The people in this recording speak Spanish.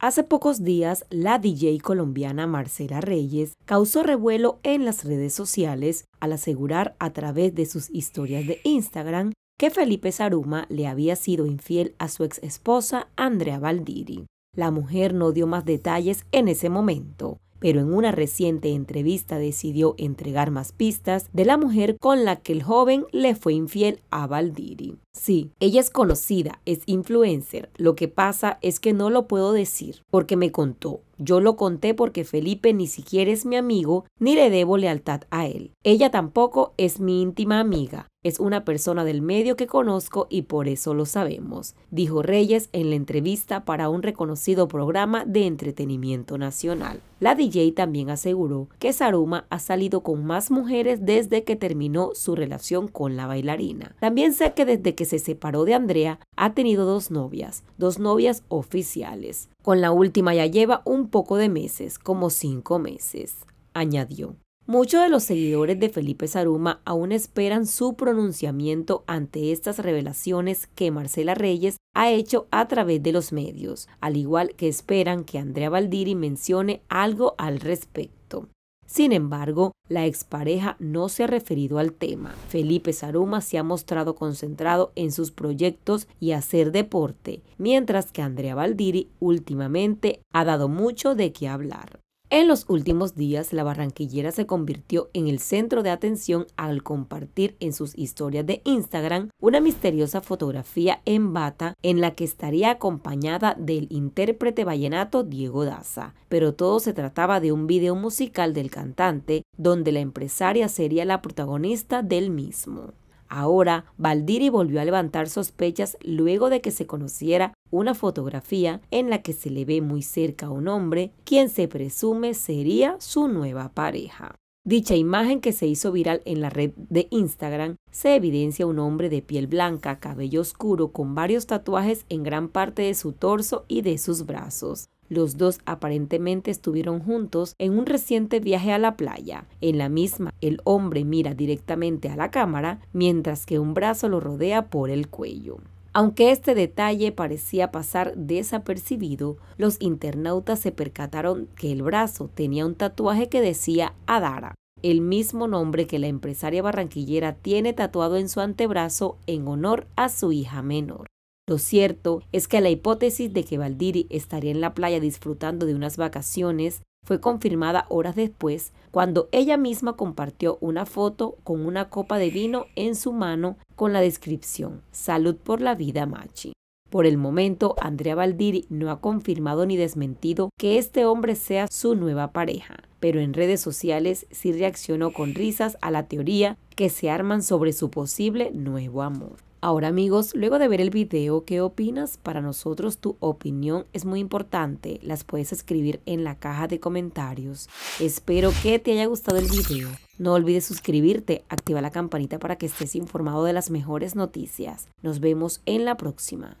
Hace pocos días, la DJ colombiana Marcela Reyes causó revuelo en las redes sociales al asegurar a través de sus historias de Instagram que Felipe Saruma le había sido infiel a su ex esposa Andrea Valdiri. La mujer no dio más detalles en ese momento, pero en una reciente entrevista decidió entregar más pistas de la mujer con la que el joven le fue infiel a Valdiri. Sí, ella es conocida, es influencer. Lo que pasa es que no lo puedo decir porque me contó yo lo conté porque Felipe ni siquiera es mi amigo ni le debo lealtad a él. Ella tampoco es mi íntima amiga. Es una persona del medio que conozco y por eso lo sabemos, dijo Reyes en la entrevista para un reconocido programa de entretenimiento nacional. La DJ también aseguró que Saruma ha salido con más mujeres desde que terminó su relación con la bailarina. También sé que desde que se separó de Andrea ha tenido dos novias, dos novias oficiales. Con la última ya lleva un poco de meses, como cinco meses, añadió. Muchos de los seguidores de Felipe Saruma aún esperan su pronunciamiento ante estas revelaciones que Marcela Reyes ha hecho a través de los medios, al igual que esperan que Andrea Valdiri mencione algo al respecto. Sin embargo, la expareja no se ha referido al tema. Felipe Saruma se ha mostrado concentrado en sus proyectos y hacer deporte, mientras que Andrea Valdiri últimamente ha dado mucho de qué hablar. En los últimos días, la barranquillera se convirtió en el centro de atención al compartir en sus historias de Instagram una misteriosa fotografía en bata en la que estaría acompañada del intérprete vallenato Diego Daza. Pero todo se trataba de un video musical del cantante, donde la empresaria sería la protagonista del mismo. Ahora, Valdiri volvió a levantar sospechas luego de que se conociera una fotografía en la que se le ve muy cerca a un hombre, quien se presume sería su nueva pareja. Dicha imagen que se hizo viral en la red de Instagram se evidencia un hombre de piel blanca, cabello oscuro, con varios tatuajes en gran parte de su torso y de sus brazos. Los dos aparentemente estuvieron juntos en un reciente viaje a la playa. En la misma, el hombre mira directamente a la cámara, mientras que un brazo lo rodea por el cuello. Aunque este detalle parecía pasar desapercibido, los internautas se percataron que el brazo tenía un tatuaje que decía Adara, el mismo nombre que la empresaria barranquillera tiene tatuado en su antebrazo en honor a su hija menor. Lo cierto es que la hipótesis de que Valdiri estaría en la playa disfrutando de unas vacaciones fue confirmada horas después cuando ella misma compartió una foto con una copa de vino en su mano con la descripción Salud por la vida Machi. Por el momento, Andrea Valdiri no ha confirmado ni desmentido que este hombre sea su nueva pareja, pero en redes sociales sí reaccionó con risas a la teoría que se arman sobre su posible nuevo amor. Ahora amigos, luego de ver el video, ¿qué opinas? Para nosotros tu opinión es muy importante, las puedes escribir en la caja de comentarios. Espero que te haya gustado el video. No olvides suscribirte, activa la campanita para que estés informado de las mejores noticias. Nos vemos en la próxima.